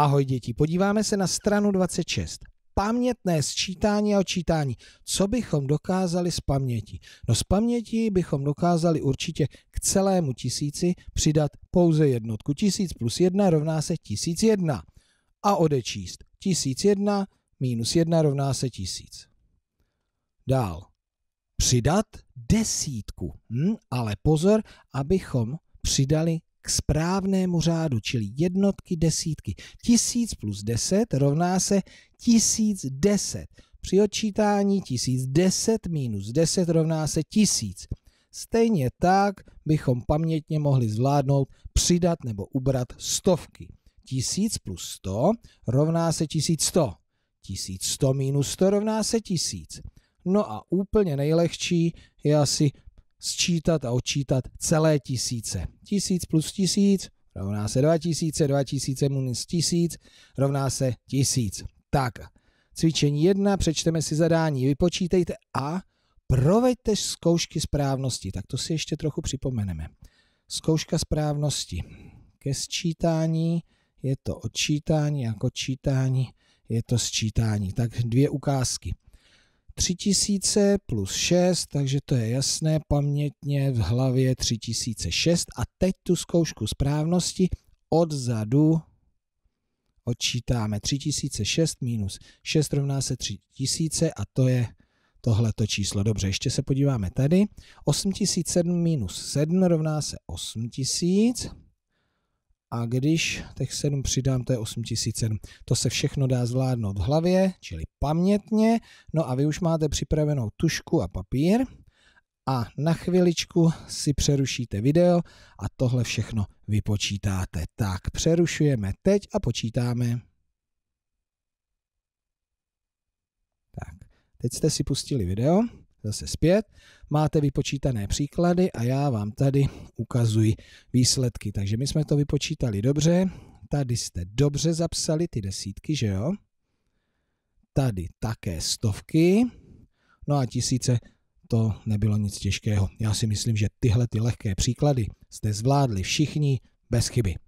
Ahoj děti, podíváme se na stranu 26. Pamětné sčítání a odčítání. Co bychom dokázali z paměti? No z paměti bychom dokázali určitě k celému tisíci přidat pouze jednotku. Tisíc plus jedna rovná se tisíc jedna. A odečíst. Tisíc jedna minus jedna rovná se tisíc. Dál. Přidat desítku. Hm, ale pozor, abychom přidali k správnému řádu, čili jednotky, desítky. Tisíc plus deset rovná se tisíc deset. Při odčítání tisíc deset minus deset rovná se tisíc. Stejně tak bychom pamětně mohli zvládnout přidat nebo ubrat stovky. tisíc plus sto rovná se tisíc sto tisíc sto minus sto rovná se tisíc No a úplně nejlehčí je asi sčítat a odčítat celé tisíce. Tisíc plus tisíc rovná se dva tisíce, dva tisíce minus tisíc rovná se tisíc. Tak, cvičení jedna, přečteme si zadání, vypočítejte a proveďte zkoušky správnosti. Tak to si ještě trochu připomeneme. Zkouška správnosti. Ke sčítání je to odčítání, jako čítání je to sčítání. Tak dvě ukázky. 3000 plus 6, takže to je jasné, pamětně v hlavě 3006 a teď tu zkoušku správnosti odzadu odčítáme 3006 minus 6 rovná se 3000 a to je tohleto číslo. Dobře, ještě se podíváme tady. 8007 minus 7 rovná se 8000 a když těch 7 přidám, to je 8007. To se všechno dá zvládnout v hlavě, čili pamětně. No a vy už máte připravenou tušku a papír a na chviličku si přerušíte video a tohle všechno vypočítáte. Tak, přerušujeme teď a počítáme. Tak, teď jste si pustili video zase zpět. Máte vypočítané příklady a já vám tady ukazuji výsledky. Takže my jsme to vypočítali dobře. Tady jste dobře zapsali ty desítky, že jo? Tady také stovky. No a tisíce to nebylo nic těžkého. Já si myslím, že tyhle ty lehké příklady jste zvládli všichni bez chyby.